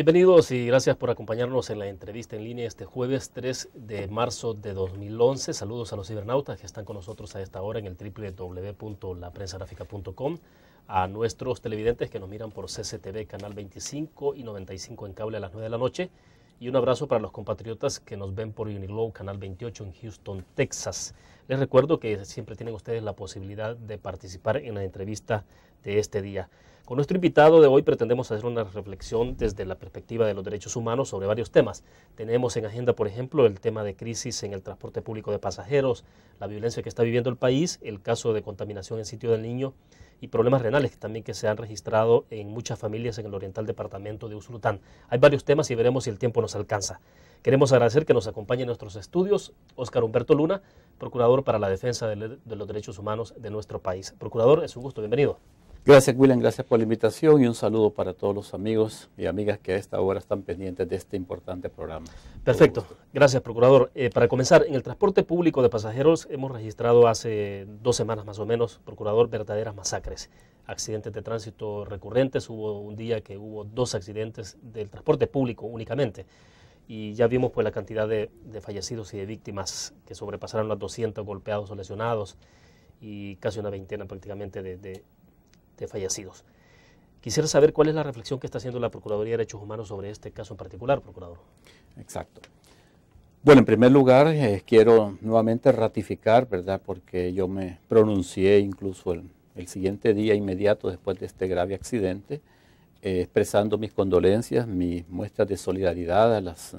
Bienvenidos y gracias por acompañarnos en la entrevista en línea este jueves 3 de marzo de 2011. Saludos a los cibernautas que están con nosotros a esta hora en el www.laprensagráfica.com, a nuestros televidentes que nos miran por CCTV, Canal 25 y 95 en cable a las 9 de la noche, y un abrazo para los compatriotas que nos ven por Uniglow, Canal 28 en Houston, Texas. Les recuerdo que siempre tienen ustedes la posibilidad de participar en la entrevista de este día. Con nuestro invitado de hoy pretendemos hacer una reflexión desde la perspectiva de los derechos humanos sobre varios temas. Tenemos en agenda, por ejemplo, el tema de crisis en el transporte público de pasajeros, la violencia que está viviendo el país, el caso de contaminación en sitio del niño y problemas renales también que se han registrado en muchas familias en el oriental departamento de Usulután. Hay varios temas y veremos si el tiempo nos alcanza. Queremos agradecer que nos acompañe en nuestros estudios Oscar Humberto Luna, procurador para la defensa de los derechos humanos de nuestro país. Procurador, es un gusto, bienvenido. Gracias, William, gracias por la invitación y un saludo para todos los amigos y amigas que a esta hora están pendientes de este importante programa. Perfecto, gracias, Procurador. Eh, para comenzar, en el transporte público de pasajeros hemos registrado hace dos semanas más o menos, Procurador, verdaderas masacres, accidentes de tránsito recurrentes. Hubo un día que hubo dos accidentes del transporte público únicamente y ya vimos pues la cantidad de, fallecidos y de víctimas que sobrepasaron las 200 golpeados o lesionados y casi una veintena prácticamente de fallecidos. Quisiera saber cuál es la reflexión que está haciendo la Procuraduría de Derechos Humanos sobre este caso en particular, Procurador. Exacto. Bueno, en primer lugar, eh, quiero nuevamente ratificar, ¿verdad? Porque yo me pronuncié incluso el, siguiente día inmediato después de este grave accidente, eh, expresando mis condolencias, mis muestras de solidaridad a las eh,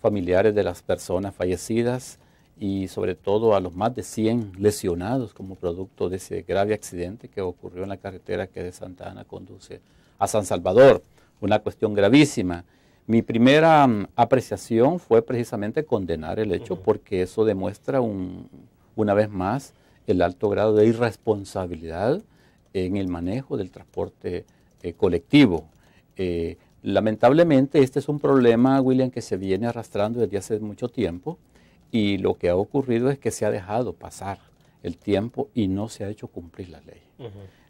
familiares de las personas fallecidas, y sobre todo a los más de 100 lesionados como producto de ese grave accidente que ocurrió en la carretera que de Santa Ana conduce a San Salvador. Una cuestión gravísima. Mi primera mm, apreciación fue precisamente condenar el hecho porque eso demuestra un, una vez más el alto grado de irresponsabilidad en el manejo del transporte eh, colectivo. Eh, lamentablemente este es un problema, William, que se viene arrastrando desde hace mucho tiempo y lo que ha ocurrido es que se ha dejado pasar el tiempo y no se ha hecho cumplir la ley.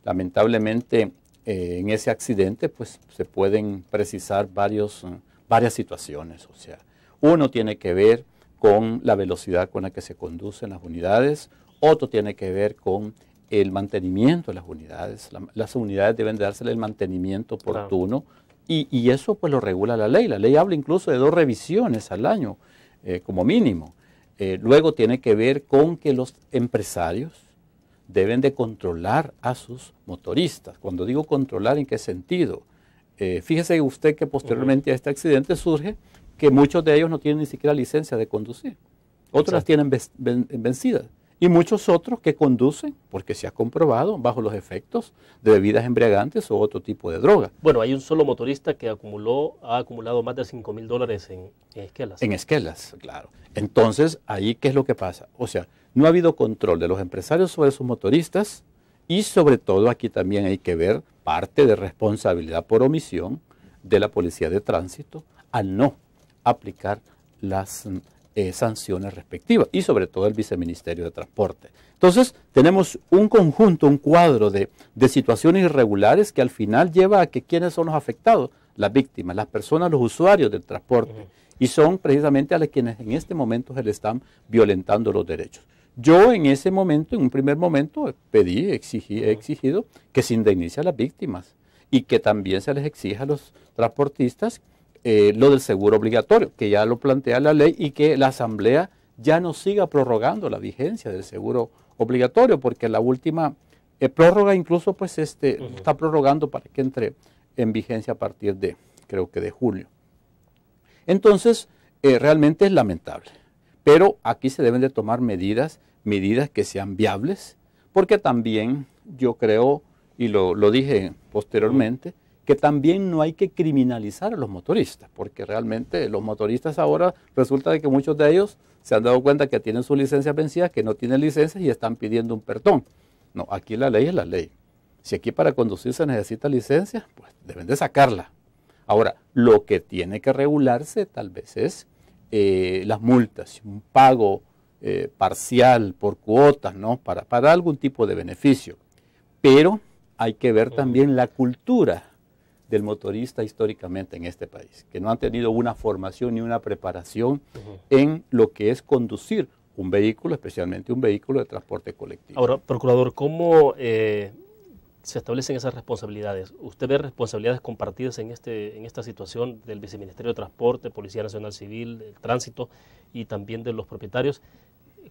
Lamentablemente, eh, en ese accidente, pues se pueden precisar varios, eh, varias situaciones. O sea, uno tiene que ver con la velocidad con la que se conducen las unidades, otro tiene que ver con el mantenimiento de las unidades. las unidades deben de dársele el mantenimiento oportuno y, eso pues lo regula la ley. La ley habla incluso de dos revisiones al año eh, como mínimo. Eh, luego tiene que ver con que los empresarios deben de controlar a sus motoristas. Cuando digo controlar, ¿en qué sentido? Eh, fíjese usted que posteriormente a este accidente surge que muchos de ellos no tienen ni siquiera licencia de conducir. Otros las tienen vencidas y muchos otros que conducen, porque se ha comprobado, bajo los efectos de bebidas embriagantes o otro tipo de droga. Bueno, hay un solo motorista que acumuló, ha acumulado más de 5 mil dólares en, en, esquelas. En esquelas, claro. Entonces, ahí, ¿qué es lo que pasa? O sea, no ha habido control de los empresarios sobre sus motoristas y sobre todo aquí también hay que ver parte de responsabilidad por omisión de la policía de tránsito al no aplicar las eh, sanciones respectivas y sobre todo el viceministerio de Transporte. Entonces, tenemos un conjunto, un cuadro de, de situaciones irregulares que al final lleva a que quienes son los afectados, las víctimas, las personas, los usuarios del transporte, y son precisamente a las quienes en este momento se le están violentando los derechos. Yo en ese momento, en un primer momento, pedí, exigí, he exigido que se indemnice a las víctimas y que también se les exija a los transportistas eh, lo del seguro obligatorio, que ya lo plantea la ley y que la Asamblea ya no siga prorrogando la vigencia del seguro obligatorio, porque la última eh, prórroga incluso pues este, está prorrogando para que entre en vigencia a partir de, creo que de julio. Entonces, eh, realmente es lamentable, pero aquí se deben de tomar medidas, medidas que sean viables, porque también yo creo, y lo, dije posteriormente, que también no hay que criminalizar a los motoristas, porque realmente los motoristas ahora resulta de que muchos de ellos se han dado cuenta que tienen sus licencias vencidas, que no tienen licencias y están pidiendo un perdón. No, aquí la ley es la ley. Si aquí para conducir se necesita licencia, pues deben de sacarla. Ahora, lo que tiene que regularse tal vez es eh, las multas, un pago eh, parcial por cuotas, ¿no? Para, para algún tipo de beneficio. Pero hay que ver también la cultura del motorista históricamente en este país, que no han tenido una formación ni una preparación en lo que es conducir un vehículo, especialmente un vehículo de transporte colectivo. Ahora, procurador, ¿cómo eh, se establecen esas responsabilidades? ¿Usted ve responsabilidades compartidas en, este, en esta situación del Viceministerio de Transporte, Policía Nacional Civil, Tránsito y también de los propietarios?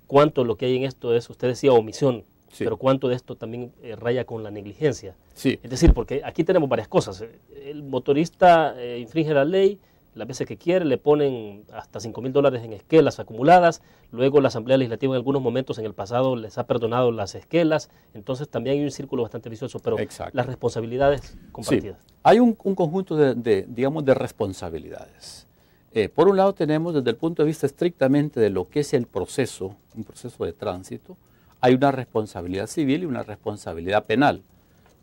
¿Cuánto lo que hay en esto es, usted decía, omisión pero cuánto de esto también eh, raya con la negligencia. Es decir, porque aquí tenemos varias cosas. El motorista eh, infringe la ley las veces que quiere, le ponen hasta 5 mil dólares en esquelas acumuladas, luego la Asamblea Legislativa en algunos momentos en el pasado les ha perdonado las esquelas, entonces también hay un círculo bastante vicioso, pero las responsabilidades compartidas. Hay un, conjunto de, digamos, de responsabilidades. Eh, por un lado tenemos desde el punto de vista estrictamente de lo que es el proceso, un proceso de tránsito, hay una responsabilidad civil y una responsabilidad penal.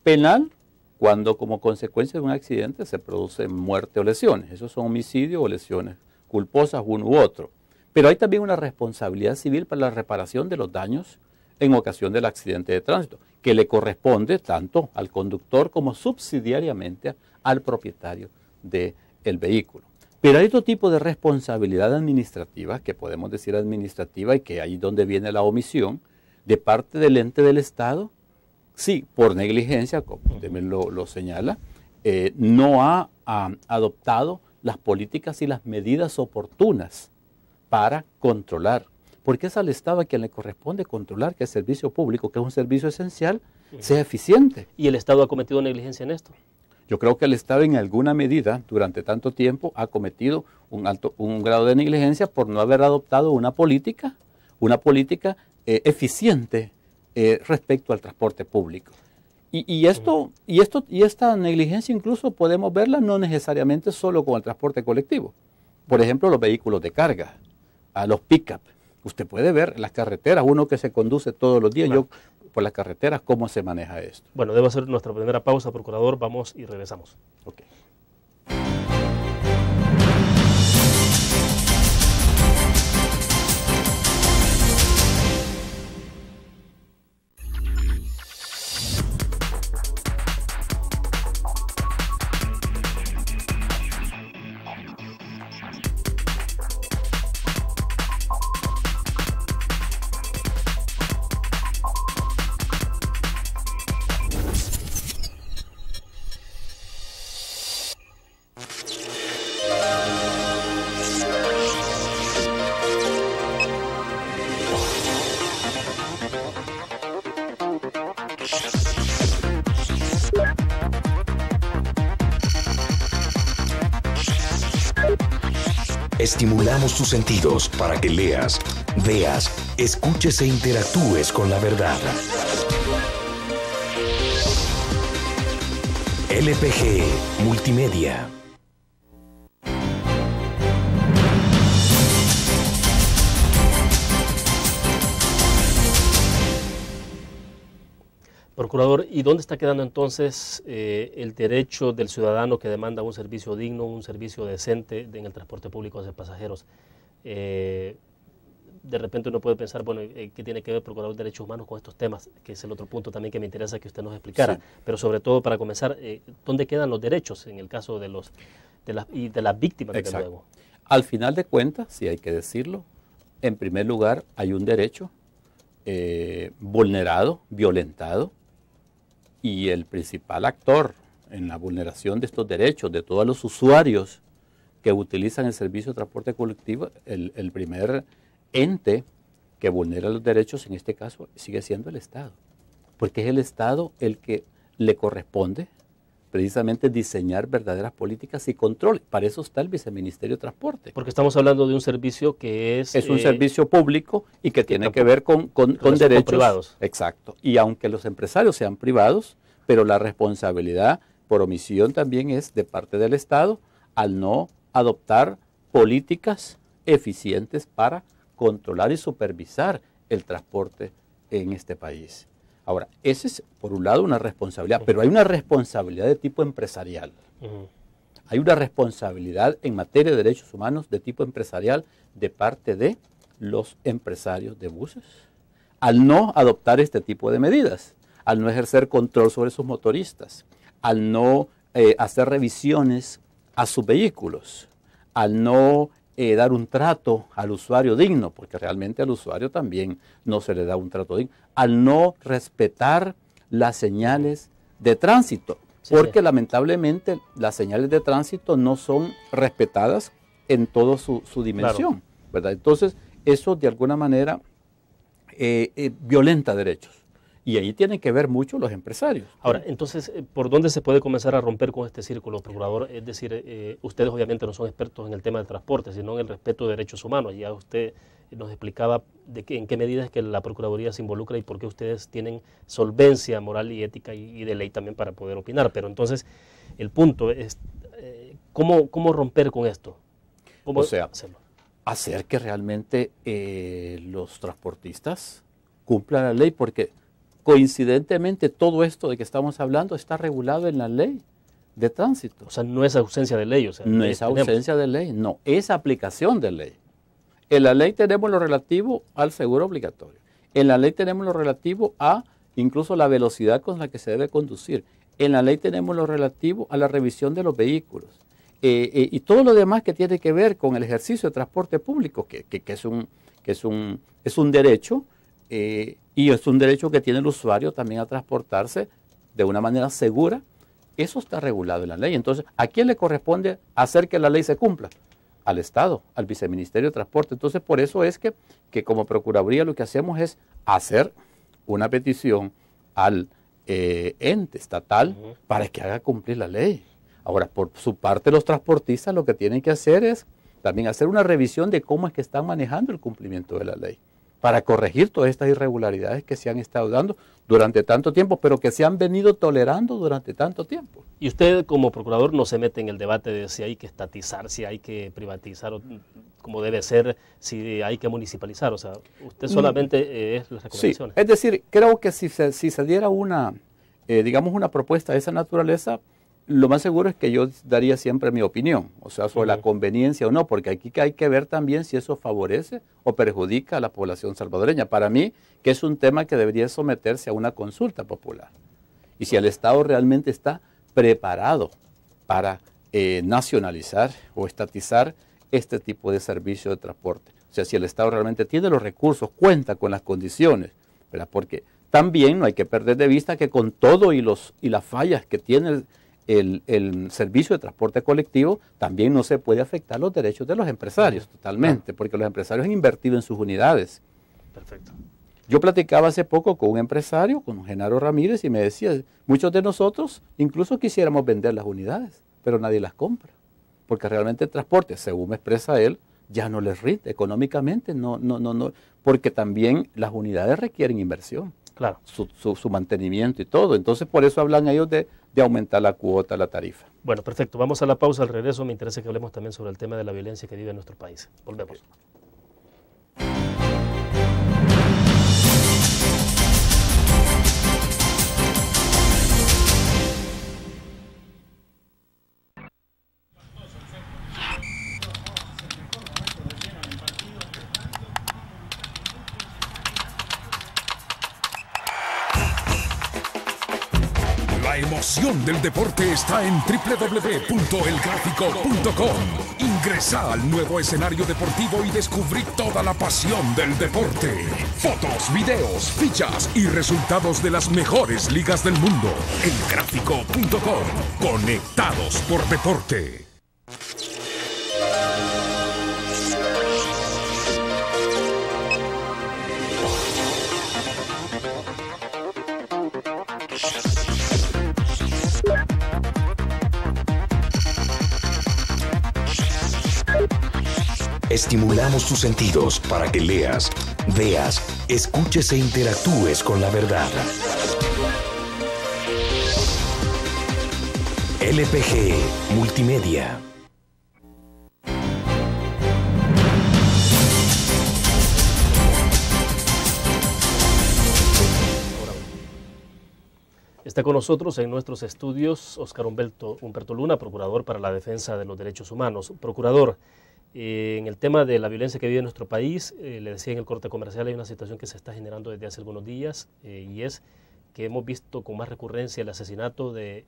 Penal cuando como consecuencia de un accidente se produce muerte o lesiones. Esos son homicidios o lesiones culposas uno u otro. Pero hay también una responsabilidad civil para la reparación de los daños en ocasión del accidente de tránsito, que le corresponde tanto al conductor como subsidiariamente al propietario del vehículo. Pero hay otro tipo de responsabilidad administrativa, que podemos decir administrativa y que ahí es donde viene la omisión, de parte del ente del Estado, sí, por negligencia, como usted me lo, señala, eh, no ha, adoptado las políticas y las medidas oportunas para controlar. Porque es al Estado a quien le corresponde controlar que el servicio público, que es un servicio esencial, sea eficiente. ¿Y el Estado ha cometido negligencia en esto? Yo creo que el Estado en alguna medida, durante tanto tiempo, ha cometido un, alto, un grado de negligencia por no haber adoptado una política, una política eh, eficiente eh, respecto al transporte público. Y, esto, y, esto, y esta negligencia incluso podemos verla no necesariamente solo con el transporte colectivo. Por ejemplo, los vehículos de carga, a los pick-up. Usted puede ver las carreteras, uno que se conduce todos los días, yo por las carreteras, cómo se maneja esto. Bueno, debo ser nuestra primera pausa, procurador. Vamos y regresamos. Estimulamos tus sentidos para que leas, veas, escuches e interactúes con la verdad. LPG Multimedia. procurador, ¿y dónde está quedando entonces eh, el derecho del ciudadano que demanda un servicio digno, un servicio decente en el transporte público de pasajeros? Eh, de repente uno puede pensar, bueno, eh, ¿qué tiene que ver el Procurador de Derechos Humanos con estos temas? Que es el otro punto también que me interesa que usted nos explicara. Pero sobre todo, para comenzar, ¿dónde quedan los derechos en el caso de, los, las, y de las víctimas, Exacto. Al final de cuentas, si hay que decirlo, en primer lugar hay un derecho vulnerado, violentado, y el principal actor en la vulneración de estos derechos de todos los usuarios que utilizan el servicio de transporte colectivo, el, primer ente que vulnera los derechos en este caso sigue siendo el Estado, porque es el Estado el que le corresponde precisamente diseñar verdaderas políticas y control. Para eso está el Viceministerio de Transporte. Porque estamos hablando de un servicio que es... Es un eh, servicio público y que, tiene que ver con, con, derechos privados. Exacto. Y aunque los empresarios sean privados, pero la responsabilidad por omisión también es de parte del Estado al no adoptar políticas eficientes para controlar y supervisar el transporte en este país. Ahora, ese es, por un lado, una responsabilidad, pero hay una responsabilidad de tipo empresarial. Hay una responsabilidad en materia de derechos humanos de tipo empresarial de parte de los empresarios de buses al no adoptar este tipo de medidas, al no ejercer control sobre sus motoristas, al no eh, hacer revisiones a sus vehículos, al no eh, dar un trato al usuario digno, porque realmente al usuario también no se le da un trato digno, al no respetar las señales de tránsito, porque lamentablemente las señales de tránsito no son respetadas en toda su, dimensión, ¿verdad? Entonces, eso de alguna manera eh, eh, violenta derechos. Y ahí tienen que ver mucho los empresarios. Ahora, entonces, eh, ¿por dónde se puede comenzar a romper con este círculo, procurador? Es decir, eh, ustedes obviamente no son expertos en el tema de transporte, sino en el respeto de derechos humanos. Ya usted nos explicaba en qué medida es que la Procuraduría se involucra y por qué ustedes tienen solvencia moral y ética y, de ley también para poder opinar. Pero entonces, el punto es, eh, ¿cómo, romper con esto? ¿Cómo o hacerlo? hacer que realmente los transportistas cumplan la ley, porque Coincidentemente, todo esto de que estamos hablando está regulado en la ley de tránsito. O sea, no es ausencia de ley. O sea, no es ausencia de ley, no, es aplicación de ley. En la ley tenemos lo relativo al seguro obligatorio. En la ley tenemos lo relativo a incluso la velocidad con la que se debe conducir. En la ley tenemos lo relativo a la revisión de los vehículos. Eh, eh, y todo lo demás que tiene que ver con el ejercicio de transporte público, que, es, un, que es, un, es un derecho, eh, y es un derecho que tiene el usuario también a transportarse de una manera segura. Eso está regulado en la ley. Entonces, ¿a quién le corresponde hacer que la ley se cumpla? Al Estado, al Viceministerio de Transporte. Entonces, por eso es que, que como Procuraduría lo que hacemos es hacer una petición al eh, ente estatal para que haga cumplir la ley. Ahora, por su parte, los transportistas lo que tienen que hacer es también hacer una revisión de cómo es que están manejando el cumplimiento de la ley para corregir todas estas irregularidades que se han estado dando durante tanto tiempo, pero que se han venido tolerando durante tanto tiempo. Y usted como procurador no se mete en el debate de si hay que estatizar, si hay que privatizar, como debe ser, si hay que municipalizar. O sea, usted mm. solamente eh, es las recomendaciones. Sí, es decir, creo que si se, si se diera una, eh, digamos, una propuesta de esa naturaleza, lo más seguro es que yo daría siempre mi opinión, o sea, sobre la conveniencia o no, porque aquí hay que ver también si eso favorece o perjudica a la población salvadoreña. Para mí, que es un tema que debería someterse a una consulta popular. Y si el Estado realmente está preparado para eh, nacionalizar o estatizar este tipo de servicio de transporte. O sea, si el Estado realmente tiene los recursos, cuenta con las condiciones, ¿verdad? Porque también no hay que perder de vista que con todo y, los, y las fallas que tiene el el, servicio de transporte colectivo, también no se puede afectar los derechos de los empresarios totalmente, porque los empresarios han invertido en sus unidades. Perfecto. Yo platicaba hace poco con un empresario, con Genaro Ramírez, y me decía, muchos de nosotros incluso quisiéramos vender las unidades, pero nadie las compra, porque realmente el transporte, según me expresa él, ya no les rinde económicamente, no, no, no, no, porque también las unidades requieren inversión. Claro. Su, mantenimiento y todo. Entonces, por eso hablan ellos de, de, aumentar la cuota, la tarifa. Bueno, perfecto. Vamos a la pausa. Al regreso me interesa que hablemos también sobre el tema de la violencia que vive en nuestro país. Volvemos. El deporte está en www.elgráfico.com. Ingresa al nuevo escenario deportivo y descubrí toda la pasión del deporte. Fotos, videos, fichas y resultados de las mejores ligas del mundo. Elgráfico.com. Conectados por deporte. Estimulamos tus sentidos para que leas, veas, escuches e interactúes con la verdad. LPG Multimedia. Está con nosotros en nuestros estudios Oscar Humberto, Humberto Luna, procurador para la defensa de los derechos humanos. Procurador, eh, en el tema de la violencia que vive nuestro país, eh, le decía en el corte comercial, hay una situación que se está generando desde hace algunos días eh, y es que hemos visto con más recurrencia el asesinato de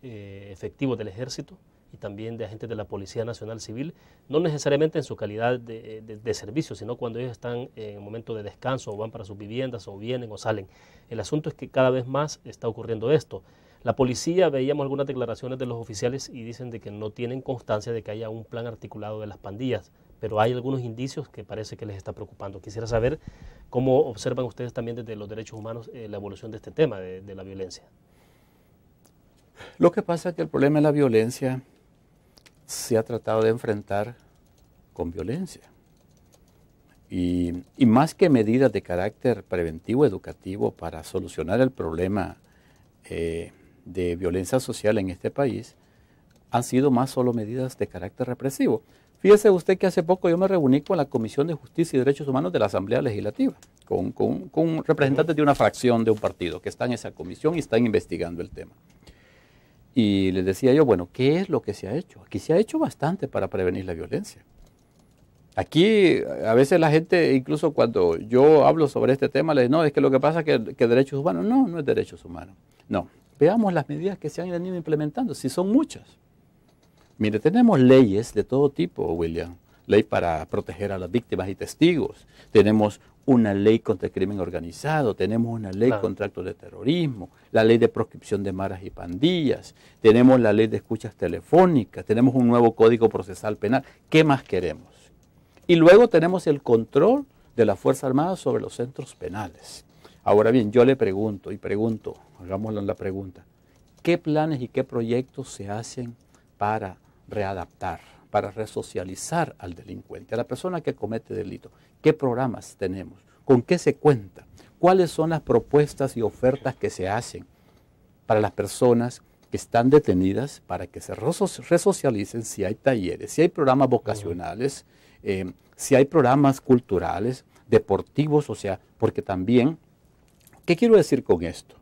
efectivos del ejército y también de agentes de la Policía Nacional Civil, no necesariamente en su calidad de, servicio, sino cuando ellos están en momento de descanso o van para sus viviendas o vienen o salen. El asunto es que cada vez más está ocurriendo esto. La policía, veíamos algunas declaraciones de los oficiales y dicen de que no tienen constancia de que haya un plan articulado de las pandillas pero hay algunos indicios que parece que les está preocupando. Quisiera saber cómo observan ustedes también desde los derechos humanos eh, la evolución de este tema de, la violencia. Lo que pasa es que el problema de la violencia se ha tratado de enfrentar con violencia. Y, más que medidas de carácter preventivo, educativo, para solucionar el problema eh, de violencia social en este país, han sido más solo medidas de carácter represivo. Fíjese usted que hace poco yo me reuní con la Comisión de Justicia y Derechos Humanos de la Asamblea Legislativa, con, representantes de una fracción de un partido que está en esa comisión y están investigando el tema. Y les decía yo, bueno, ¿qué es lo que se ha hecho? Aquí se ha hecho bastante para prevenir la violencia. Aquí eh, a veces la gente, incluso cuando yo hablo sobre este tema, les dice, no, es que lo que pasa es que, derechos humanos, no, no es derechos humanos. No, veamos las medidas que se han venido implementando, si son muchas. Mire, tenemos leyes de todo tipo, William. Ley para proteger a las víctimas y testigos. Tenemos una ley contra el crimen organizado, tenemos una ley contra actos de terrorismo, la ley de proscripción de maras y pandillas, tenemos la ley de escuchas telefónicas, tenemos un nuevo código procesal penal. ¿Qué más queremos? Y luego tenemos el control de la Fuerza Armada sobre los centros penales. Ahora bien, yo le pregunto y pregunto, hagámoslo en la pregunta, ¿qué planes y qué proyectos se hacen para readaptar, para resocializar al delincuente, a la persona que comete delito. ¿Qué programas tenemos? ¿Con qué se cuenta? ¿Cuáles son las propuestas y ofertas que se hacen para las personas que están detenidas para que se resocialicen si hay talleres, si hay programas vocacionales, eh, si hay programas culturales, deportivos, o sea, porque también, ¿qué quiero decir con esto?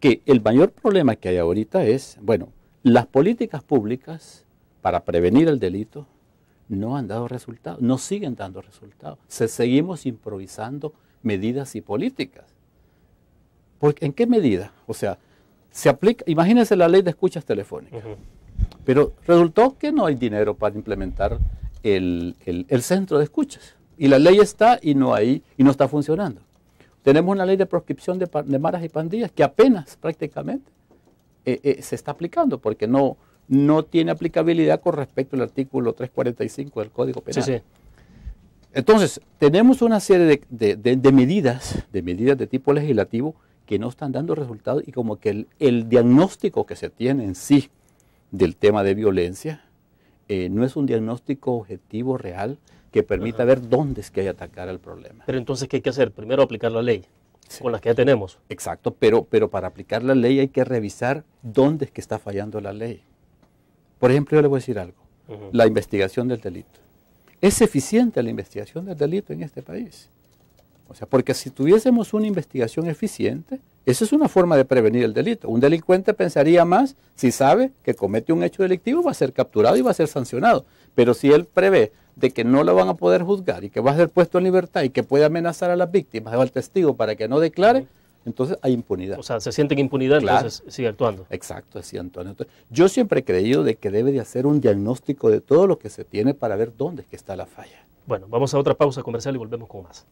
Que el mayor problema que hay ahorita es, bueno, las políticas públicas para prevenir el delito no han dado resultados, no siguen dando resultados. Se seguimos improvisando medidas y políticas. ¿En qué medida? O sea, se aplica, imagínense la ley de escuchas telefónicas, pero resultó que no hay dinero para implementar el, centro de escuchas. Y la ley está y no hay, y no está funcionando. Tenemos una ley de proscripción de, maras y pandillas que apenas prácticamente eh, eh, se está aplicando porque no, no tiene aplicabilidad con respecto al artículo 345 del Código Penal. Sí, Entonces, tenemos una serie de, medidas, de medidas de tipo legislativo, que no están dando resultados y como que el, diagnóstico que se tiene en sí del tema de violencia eh, no es un diagnóstico objetivo real que permita ver dónde es que hay que atacar el problema. Pero entonces, ¿qué hay que hacer? Primero aplicar la ley. con las que ya tenemos. Exacto, pero, pero para aplicar la ley hay que revisar dónde es que está fallando la ley. Por ejemplo, yo le voy a decir algo. La investigación del delito. Es eficiente la investigación del delito en este país. O sea, porque si tuviésemos una investigación eficiente, esa es una forma de prevenir el delito. Un delincuente pensaría más si sabe que comete un hecho delictivo, va a ser capturado y va a ser sancionado. Pero si él prevé de que no lo van a poder juzgar y que va a ser puesto en libertad y que puede amenazar a las víctimas o al testigo para que no declare, entonces hay impunidad. O sea, se sienten impunidad, y entonces sigue actuando. Exacto, así Antonio. yo siempre he creído de que debe de hacer un diagnóstico de todo lo que se tiene para ver dónde es que está la falla. Bueno, vamos a otra pausa comercial y volvemos con más.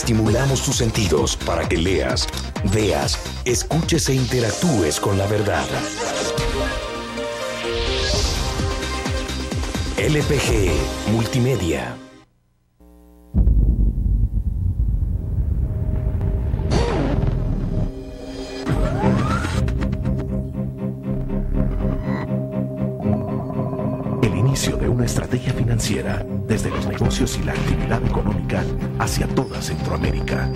Estimulamos tus sentidos para que leas, veas, escuches e interactúes con la verdad. LPG Multimedia. estrategia financiera desde los negocios y la actividad económica hacia toda Centroamérica.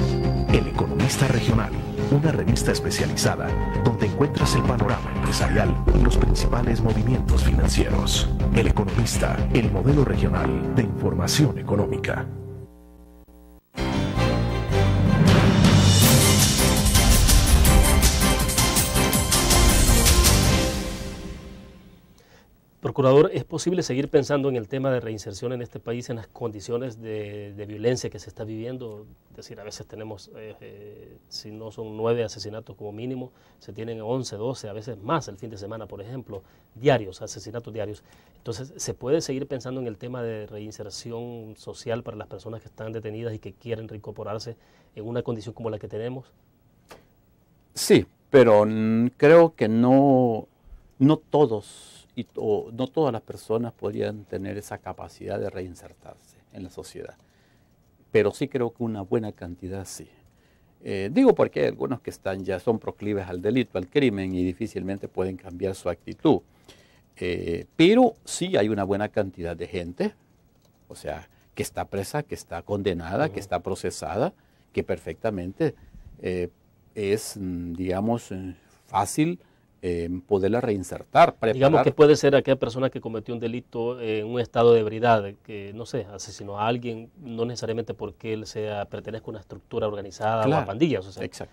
El Economista Regional, una revista especializada donde encuentras el panorama empresarial y los principales movimientos financieros. El Economista, el modelo regional de información económica. Procurador, ¿es posible seguir pensando en el tema de reinserción en este país, en las condiciones de, violencia que se está viviendo? Es decir, a veces tenemos, eh, eh, si no son nueve asesinatos como mínimo, se tienen once, doce, a veces más el fin de semana, por ejemplo, diarios, asesinatos diarios. Entonces, ¿se puede seguir pensando en el tema de reinserción social para las personas que están detenidas y que quieren reincorporarse en una condición como la que tenemos? Sí, pero creo que no, no todos y no todas las personas podrían tener esa capacidad de reinsertarse en la sociedad. Pero sí creo que una buena cantidad sí. Eh, digo porque hay algunos que están ya son proclives al delito, al crimen y difícilmente pueden cambiar su actitud. Eh, pero sí hay una buena cantidad de gente, o sea, que está presa, que está condenada, que está procesada, que perfectamente eh, es, mm, digamos, fácil eh, poderla reinsertar. Digamos que puede ser aquella persona que cometió un delito en eh, un estado de ebriedad, que no sé, asesinó a alguien, no necesariamente porque él sea, pertenezca a una estructura organizada o a pandillas. O Exacto.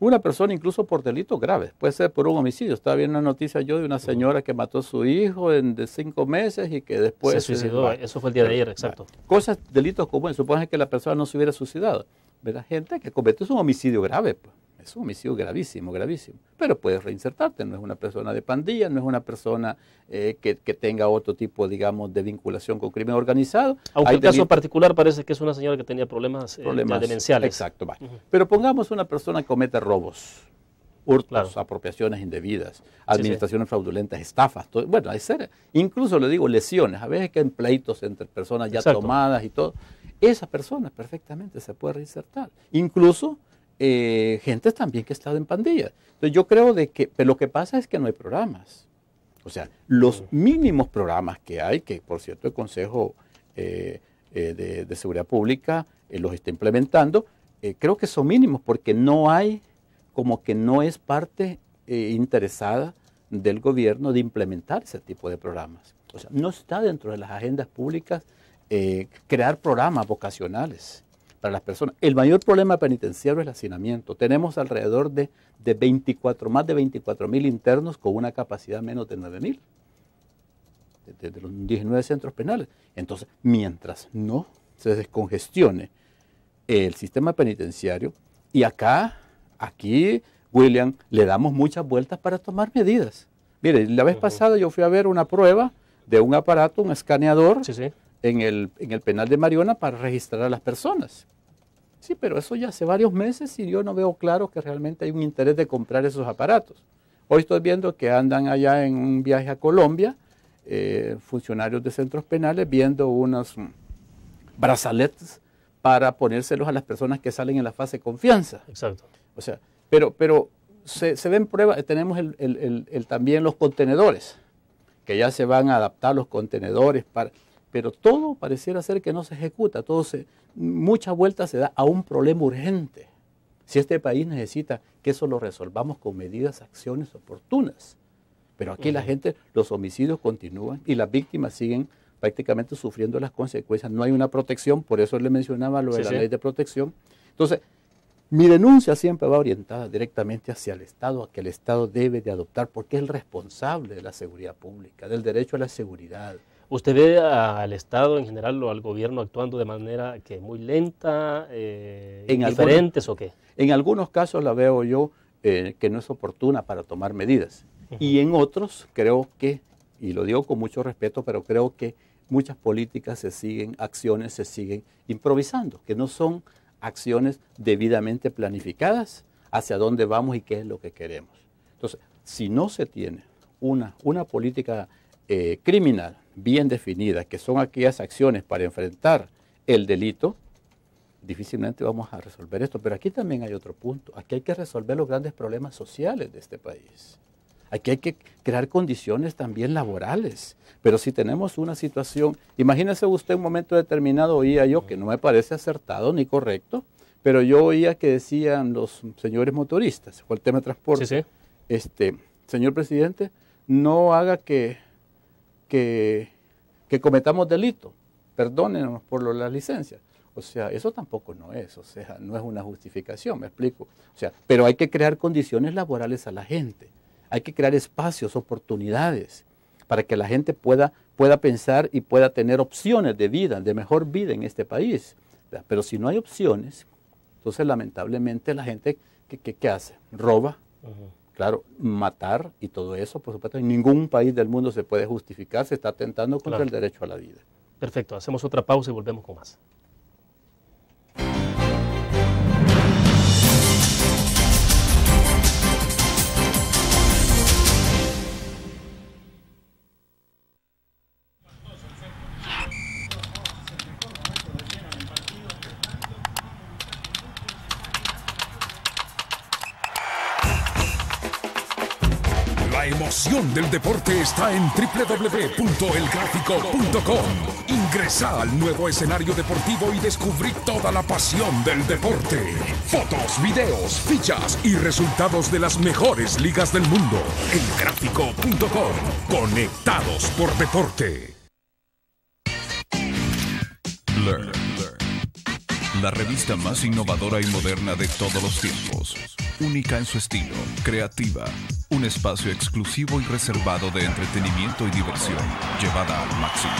Una persona incluso por delitos graves, puede ser por un homicidio. Estaba viendo una noticia yo de una señora que mató a su hijo en, de cinco meses y que después... Se suicidó, eso fue el día de ayer, exacto. Cosas, delitos comunes, supongan que la persona no se hubiera suicidado. ¿Verdad? Gente que comete un homicidio grave. Pues es un homicidio gravísimo, gravísimo. Pero puedes reinsertarte, no es una persona de pandilla, no es una persona eh, que, tenga otro tipo, digamos, de vinculación con crimen organizado. Aunque Hay el caso particular parece que es una señora que tenía problemas, eh, demenciales. Exacto, va. Pero pongamos una persona que comete robos, hurtos, apropiaciones indebidas, administraciones fraudulentas, estafas, bueno, hay seres, incluso le digo lesiones, a veces que hay pleitos entre personas ya tomadas y todo, esa persona perfectamente se puede reinsertar. Incluso eh, gente también que ha estado en pandillas. Entonces yo creo de que, pero lo que pasa es que no hay programas. O sea, los mínimos programas que hay, que por cierto el Consejo eh, eh, de, de, Seguridad Pública los está implementando, creo que son mínimos porque no hay, como que no es parte interesada del gobierno de implementar ese tipo de programas. O sea, no está dentro de las agendas públicas crear programas vocacionales para las personas. El mayor problema penitenciario es el hacinamiento. Tenemos alrededor de, de 24, más de 24 mil internos con una capacidad menos de 9 mil, de, los 19 centros penales. Entonces, mientras no se descongestione el sistema penitenciario, y acá, aquí, William, le damos muchas vueltas para tomar medidas. Mire, la vez pasada yo fui a ver una prueba de un aparato, un escaneador, En, el, en el penal de Mariona para registrar a las personas. Sí, pero eso ya hace varios meses y yo no veo claro que realmente hay un interés de comprar esos aparatos. Hoy estoy viendo que andan allá en un viaje a Colombia, eh, funcionarios de centros penales, viendo unos brazaletes para ponérselos a las personas que salen en la fase de confianza. Exacto. O sea, pero, pero se, ven pruebas, tenemos también los contenedores, que ya se van a adaptar los contenedores para pero todo pareciera ser que no se ejecuta, todo se, mucha vuelta se da a un problema urgente. Si este país necesita que eso lo resolvamos con medidas, acciones oportunas. Pero aquí la gente, los homicidios continúan y las víctimas siguen prácticamente sufriendo las consecuencias. No hay una protección, por eso le mencionaba lo de la ley de protección. Entonces, mi denuncia siempre va orientada directamente hacia el Estado, a que el Estado debe de adoptar, porque es el responsable de la seguridad pública, del derecho a la seguridad, ¿Usted ve al Estado en general o al gobierno actuando de manera que muy lenta, eh, en diferentes o qué? En algunos casos la veo yo eh, que no es oportuna para tomar medidas. Y en otros creo que, y lo digo con mucho respeto, pero creo que muchas políticas se siguen, acciones se siguen improvisando, que no son acciones debidamente planificadas hacia dónde vamos y qué es lo que queremos. Entonces, si no se tiene una, una política eh, criminal bien definidas, que son aquellas acciones para enfrentar el delito, difícilmente vamos a resolver esto. Pero aquí también hay otro punto. Aquí hay que resolver los grandes problemas sociales de este país. Aquí hay que crear condiciones también laborales. Pero si tenemos una situación, imagínese usted un momento determinado, oía yo, que no me parece acertado ni correcto, pero yo oía que decían los señores motoristas, por el tema de transporte, este, señor presidente, no haga que que, cometamos delitos, Perdónenos por las licencias. O sea, eso tampoco no es, o sea, no es una justificación, me explico. O sea, pero hay que crear condiciones laborales a la gente, hay que crear espacios, oportunidades, para que la gente pueda, pueda pensar y pueda tener opciones de vida, de mejor vida en este país. Pero si no hay opciones, entonces lamentablemente la gente, ¿qué, hace? Roba, Claro, matar y todo eso, por supuesto, en ningún país del mundo se puede justificar, se está atentando contra el derecho a la vida. Perfecto, hacemos otra pausa y volvemos con más. deporte está en www.elgráfico.com. Ingresa al nuevo escenario deportivo y descubrí toda la pasión del deporte. Fotos, videos, fichas y resultados de las mejores ligas del mundo. Elgráfico.com. Conectados por deporte. La revista más innovadora y moderna de todos los tiempos única en su estilo, creativa, un espacio exclusivo y reservado de entretenimiento y diversión, llevada al máximo.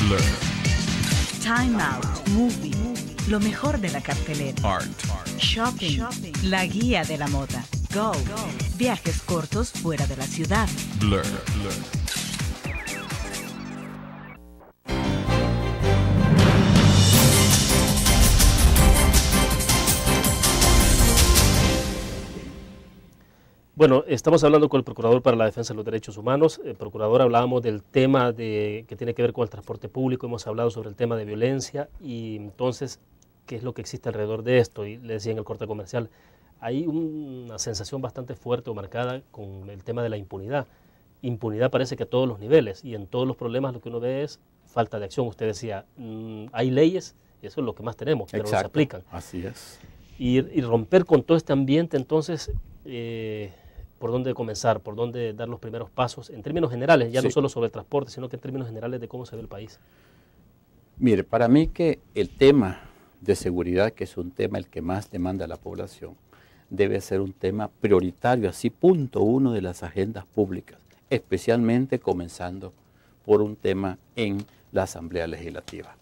Blur. Time Out, Movie, lo mejor de la cartelera. Art. Shopping, la guía de la moda. Go, viajes cortos fuera de la ciudad. Blur. Blur. Bueno, estamos hablando con el Procurador para la Defensa de los Derechos Humanos. El eh, procurador, hablábamos del tema de, que tiene que ver con el transporte público, hemos hablado sobre el tema de violencia y entonces, ¿qué es lo que existe alrededor de esto? Y le decía en el corte comercial, hay una sensación bastante fuerte o marcada con el tema de la impunidad. Impunidad parece que a todos los niveles y en todos los problemas lo que uno ve es falta de acción. Usted decía, mm, hay leyes, eso es lo que más tenemos, pero no se aplican. Así es. Y, romper con todo este ambiente, entonces, eh, por dónde comenzar, por dónde dar los primeros pasos, en términos generales, ya no solo sobre el transporte, sino que en términos generales de cómo se ve el país. Mire, para mí que el tema de seguridad, que es un tema el que más demanda la población, debe ser un tema prioritario, así punto uno de las agendas públicas, especialmente comenzando por un tema en la Asamblea Legislativa.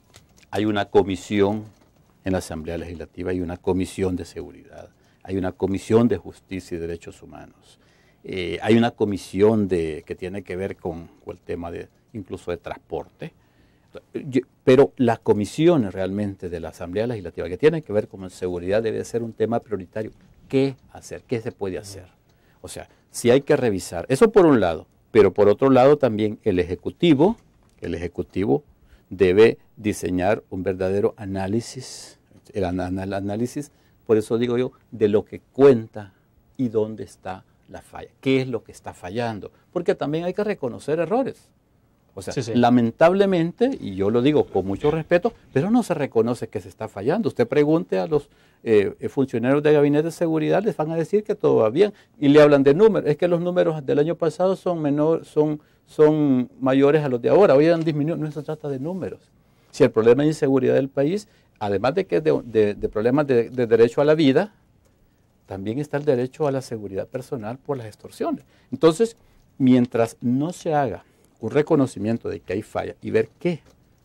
Hay una comisión en la Asamblea Legislativa, y una comisión de seguridad hay una comisión de justicia y derechos humanos, eh, hay una comisión que tiene que ver con, el tema de incluso de transporte, pero las comisiones realmente de la Asamblea Legislativa que tienen que ver con seguridad debe ser un tema prioritario. ¿Qué hacer? ¿Qué se puede hacer? O sea, si hay que revisar, eso por un lado, pero por otro lado también el Ejecutivo, el Ejecutivo debe diseñar un verdadero análisis, el análisis por eso digo yo, de lo que cuenta y dónde está la falla, qué es lo que está fallando, porque también hay que reconocer errores. O sea, lamentablemente, y yo lo digo con mucho respeto, pero no se reconoce que se está fallando. Usted pregunte a los eh, funcionarios de gabinete de seguridad, les van a decir que todo va bien y le hablan de números. Es que los números del año pasado son, son, son mayores a los de ahora. Hoy han disminuido, no se trata de números. Si el problema de inseguridad del país además de que de, de, problemas de, derecho a la vida, también está el derecho a la seguridad personal por las extorsiones. Entonces, mientras no se haga un reconocimiento de que hay falla y ver qué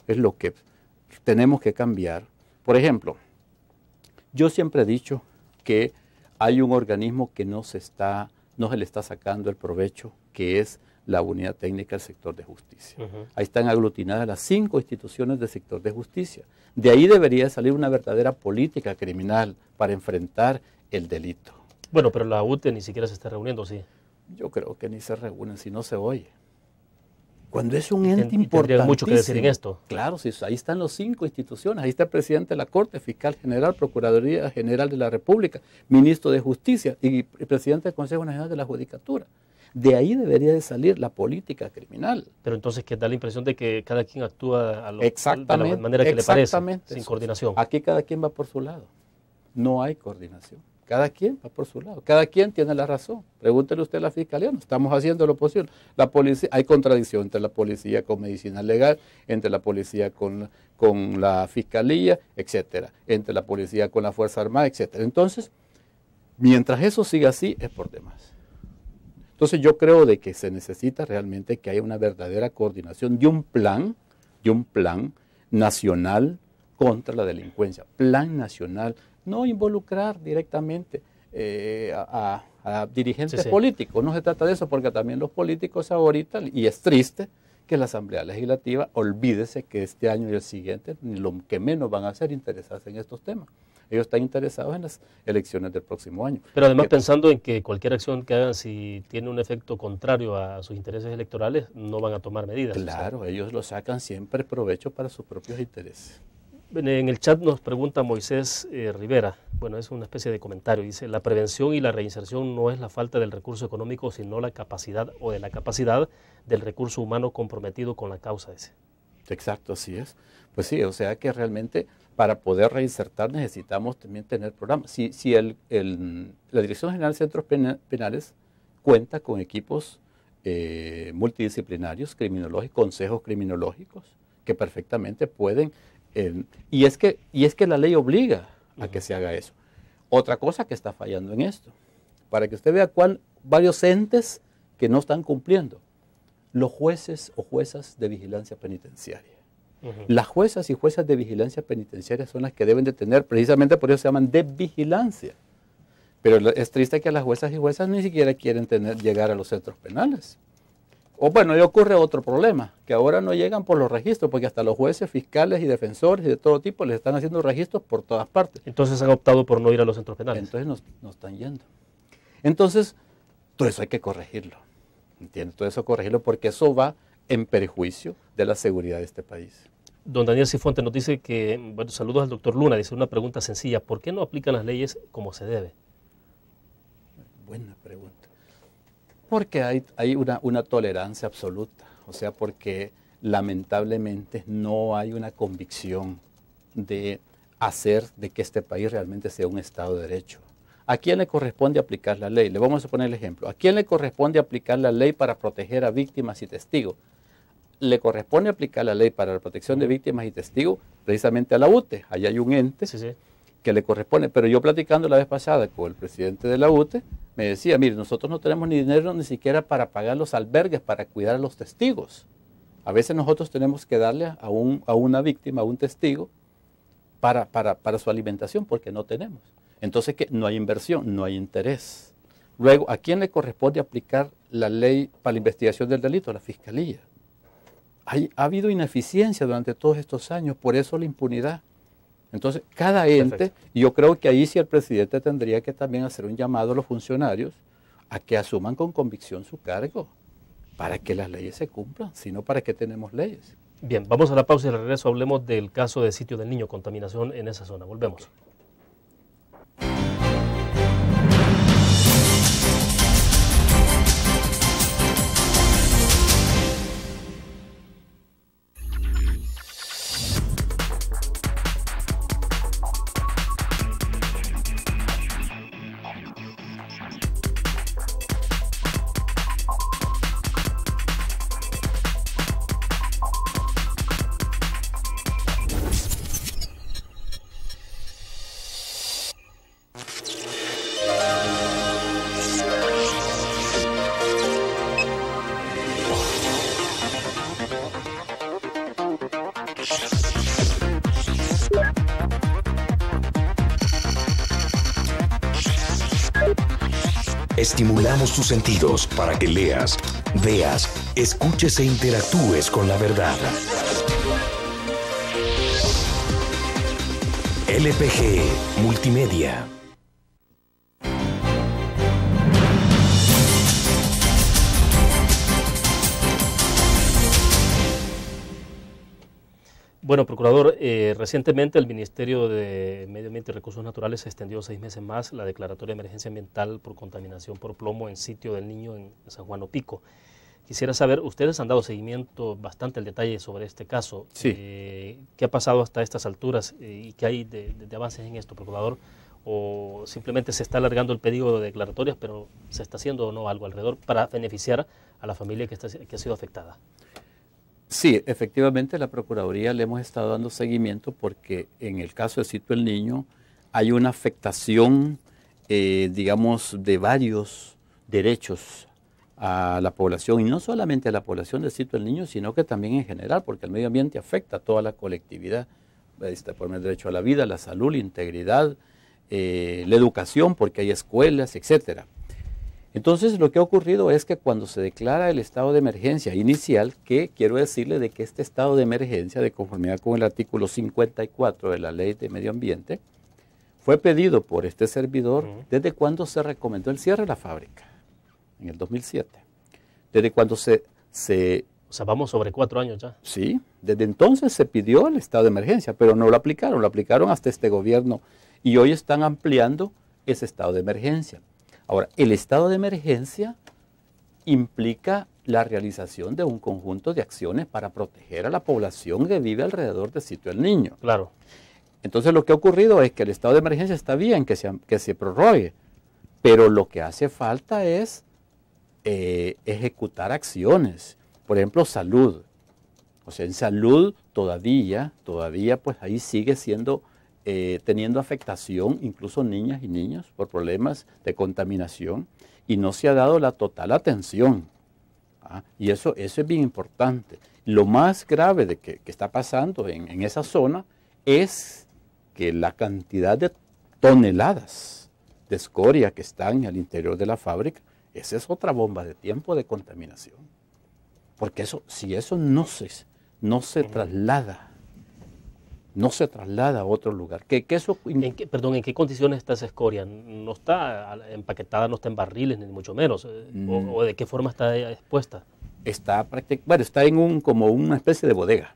es lo que tenemos que cambiar, por ejemplo, yo siempre he dicho que hay un organismo que no se, está, no se le está sacando el provecho, que es la unidad técnica del sector de justicia. Ahí están aglutinadas las cinco instituciones del sector de justicia. De ahí debería salir una verdadera política criminal para enfrentar el delito. Bueno, pero la UTE ni siquiera se está reuniendo, ¿sí? Yo creo que ni se reúnen, si no se oye. Cuando es un ente importante. mucho que decir en esto. Claro, sí, ahí están las cinco instituciones. Ahí está el presidente de la Corte, fiscal general, Procuraduría General de la República, ministro de Justicia y presidente del Consejo Nacional de la Judicatura. De ahí debería de salir la política criminal. Pero entonces que da la impresión de que cada quien actúa a lo, exactamente, de la manera que le parece, sin coordinación. Aquí cada quien va por su lado. No hay coordinación. Cada quien va por su lado. Cada quien tiene la razón. Pregúntele usted a la fiscalía. No estamos haciendo lo posible. La policía, hay contradicción entre la policía con medicina legal, entre la policía con, con la fiscalía, etcétera, entre la policía con la Fuerza Armada, etcétera. Entonces, mientras eso siga así, es por demás. Entonces yo creo de que se necesita realmente que haya una verdadera coordinación de un plan, de un plan nacional contra la delincuencia, plan nacional, no involucrar directamente eh, a, dirigentes políticos, no se trata de eso porque también los políticos ahorita, y es triste que la Asamblea Legislativa, olvídese que este año y el siguiente lo que menos van a hacer interesarse en estos temas ellos están interesados en las elecciones del próximo año. Pero además pensando en que cualquier acción que hagan, si tiene un efecto contrario a sus intereses electorales, no van a tomar medidas. Claro, ellos lo sacan siempre provecho para sus propios intereses. En el chat nos pregunta Moisés eh, Rivera, bueno, es una especie de comentario, dice, la prevención y la reinserción no es la falta del recurso económico, sino la capacidad o de la capacidad del recurso humano comprometido con la causa. Ese. Exacto, así es. Pues sí, o sea que realmente para poder reinsertar necesitamos también tener programas. Si, la Dirección General de Centros Penales cuenta con equipos eh, multidisciplinarios, criminológicos, consejos criminológicos, que perfectamente pueden... Eh, y, es que, y es que la ley obliga a que se haga eso. Otra cosa que está fallando en esto, para que usted vea cuál, varios entes que no están cumpliendo, los jueces o juezas de vigilancia penitenciaria. Las juezas y juezas de vigilancia penitenciaria son las que deben de tener, precisamente por eso se llaman de vigilancia. Pero es triste que las juezas y juezas ni siquiera quieren llegar a los centros penales. O bueno, ahí ocurre otro problema, que ahora no llegan por los registros, porque hasta los jueces, fiscales y defensores y de todo tipo les están haciendo registros por todas partes. Entonces han optado por no ir a los centros penales. Entonces no, están yendo. Entonces, todo eso hay que corregirlo. ¿Entiendes? Todo eso corregirlo porque eso va en perjuicio de la seguridad de este país. Don Daniel Cifuentes nos dice que, bueno, saludos al doctor Luna, dice una pregunta sencilla, ¿por qué no aplican las leyes como se debe? Buena pregunta. Porque hay, hay una, una, tolerancia absoluta, o sea, porque lamentablemente no hay una convicción de hacer de que este país realmente sea un Estado de Derecho. ¿A quién le corresponde aplicar la ley? Le vamos a poner el ejemplo. ¿A quién le corresponde aplicar la ley para proteger a víctimas y testigos? le corresponde aplicar la ley para la protección de víctimas y testigos precisamente a la UTE. Allá hay un ente que le corresponde. Pero yo platicando la vez pasada con el presidente de la UTE, me decía, mire, nosotros no tenemos ni dinero ni siquiera para pagar los albergues, para cuidar a los testigos. A veces nosotros tenemos que darle a, un, a una víctima, a un testigo, para, para, para su alimentación, porque no tenemos. Entonces, que no hay inversión, no hay interés. Luego, ¿a quién le corresponde aplicar la ley para la investigación del delito? A la Fiscalía ha habido ineficiencia durante todos estos años, por eso la impunidad. Entonces, cada ente, y yo creo que ahí sí el presidente tendría que también hacer un llamado a los funcionarios a que asuman con convicción su cargo, para que las leyes se cumplan, sino para que tenemos leyes. Bien, vamos a la pausa y al regreso hablemos del caso de sitio del niño, contaminación en esa zona. Volvemos. sus sentidos para que leas, veas, escuches e interactúes con la verdad. LPG Multimedia. Bueno, procurador, eh, recientemente el Ministerio de Medio Ambiente y Recursos Naturales extendió seis meses más la declaratoria de emergencia ambiental por contaminación por plomo en sitio del niño en San Juan Opico. Quisiera saber, ustedes han dado seguimiento bastante al detalle sobre este caso. Sí. Eh, ¿Qué ha pasado hasta estas alturas eh, y qué hay de, avances en esto, procurador? ¿O simplemente se está alargando el pedido de declaratorias, pero se está haciendo o no algo alrededor para beneficiar a la familia que, que ha sido afectada? Sí, efectivamente la Procuraduría le hemos estado dando seguimiento porque en el caso de Cito el Niño hay una afectación, eh, digamos, de varios derechos a la población, y no solamente a la población de Cito el Niño, sino que también en general, porque el medio ambiente afecta a toda la colectividad, este, por el derecho a la vida, la salud, la integridad, eh, la educación, porque hay escuelas, etcétera. Entonces lo que ha ocurrido es que cuando se declara el estado de emergencia inicial, que quiero decirle de que este estado de emergencia, de conformidad con el artículo 54 de la Ley de Medio Ambiente, fue pedido por este servidor desde cuando se recomendó el cierre de la fábrica, en el 2007. Desde cuando se, se... O sea, vamos sobre cuatro años ya. Sí, desde entonces se pidió el estado de emergencia, pero no lo aplicaron, lo aplicaron hasta este gobierno y hoy están ampliando ese estado de emergencia. Ahora, el estado de emergencia implica la realización de un conjunto de acciones para proteger a la población que vive alrededor del sitio del niño. Claro. Entonces lo que ha ocurrido es que el estado de emergencia está bien que se, que se prorrogue, pero lo que hace falta es eh, ejecutar acciones. Por ejemplo, salud. O sea, en salud todavía, todavía pues ahí sigue siendo eh, teniendo afectación, incluso niñas y niños, por problemas de contaminación, y no se ha dado la total atención. ¿ah? Y eso, eso es bien importante. Lo más grave de que, está pasando en, esa zona es que la cantidad de toneladas de escoria que están al interior de la fábrica, esa es otra bomba de tiempo de contaminación. Porque eso, si eso no se, no se traslada no se traslada a otro lugar. qué eso... perdón, ¿en qué condiciones está esa escoria? No está empaquetada, no está en barriles, ni mucho menos. Eh, mm. O, de qué forma está eh, expuesta? Está bueno, está en un, como una especie de bodega.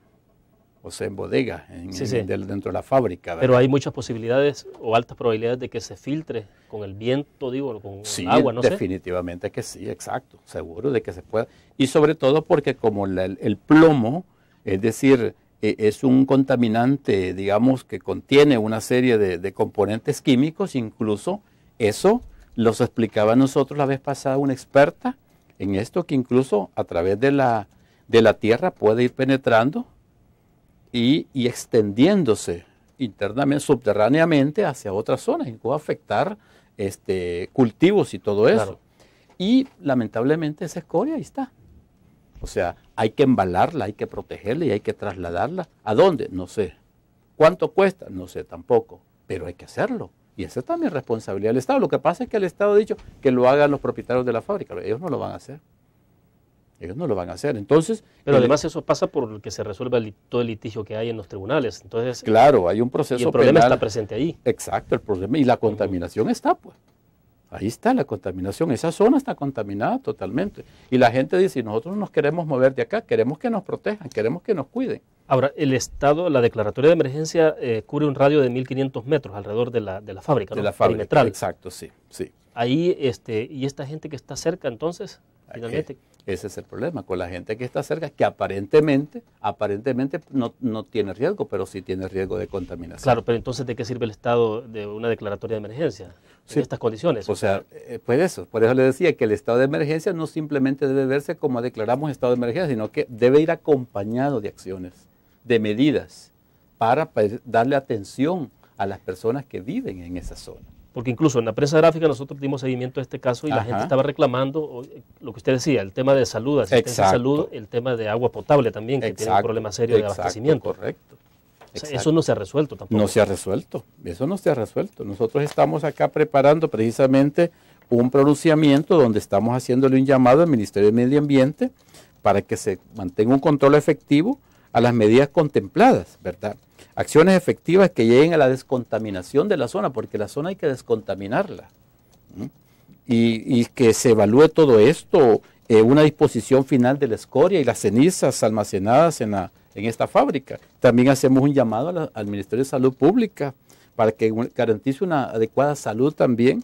O sea, en bodega, dentro de la fábrica. Pero hay muchas posibilidades o altas probabilidades de que se filtre con el viento, digo, con agua, no definitivamente que sí, exacto, seguro de que se pueda. Y sobre todo porque como el plomo, es decir, e, es un contaminante, digamos, que contiene una serie de, componentes químicos, incluso eso los explicaba nosotros la vez pasada una experta en esto, que incluso a través de la, de la tierra puede ir penetrando y, y extendiéndose internamente, subterráneamente hacia otras zonas, y puede afectar este, cultivos y todo eso. Y lamentablemente esa escoria ahí está. O sea, hay que embalarla, hay que protegerla y hay que trasladarla. ¿A dónde? No sé. ¿Cuánto cuesta? No sé tampoco, pero hay que hacerlo. Y esa es también responsabilidad del Estado. Lo que pasa es que el Estado ha dicho que lo hagan los propietarios de la fábrica. Ellos no lo van a hacer. Ellos no lo van a hacer. Entonces. Pero además eso pasa por que se resuelva todo el litigio que hay en los tribunales. Entonces. Claro, hay un proceso. el problema está presente ahí. Exacto, el problema. Y la contaminación está, pues. Ahí está la contaminación, esa zona está contaminada totalmente. Y la gente dice, nosotros nos queremos mover de acá, queremos que nos protejan, queremos que nos cuiden. Ahora, el Estado, la declaratoria de emergencia eh, cubre un radio de 1.500 metros alrededor de la, de la fábrica, De la fábrica, exacto, sí, sí. Ahí, este, y esta gente que está cerca entonces, eh, finalmente, ese es el problema con la gente que está cerca, que aparentemente, aparentemente no, tiene riesgo, pero sí tiene riesgo de contaminación. Claro, pero entonces, ¿de qué sirve el Estado de una declaratoria de emergencia en estas condiciones? O sea, eh, pues eso, por eso le decía que el estado de emergencia no simplemente debe verse como declaramos estado de emergencia, sino que debe ir acompañado de acciones, de medidas, para pues, darle atención a las personas que viven en esa zona porque incluso en la prensa gráfica nosotros dimos seguimiento a este caso y la gente estaba reclamando lo que usted decía, el tema de salud, de salud, el tema de agua potable también, que tiene un problema serio de abastecimiento. Correcto. eso no se ha resuelto tampoco. No se ha resuelto, eso no se ha resuelto. Nosotros estamos acá preparando precisamente un pronunciamiento donde estamos haciéndole un llamado al Ministerio de Medio Ambiente para que se mantenga un control efectivo a las medidas contempladas, ¿verdad? acciones efectivas que lleguen a la descontaminación de la zona, porque la zona hay que descontaminarla. Y, que se evalúe todo esto, eh, una disposición final de la escoria y las cenizas almacenadas en, esta fábrica. También hacemos un llamado al Ministerio de Salud Pública para que garantice una adecuada salud también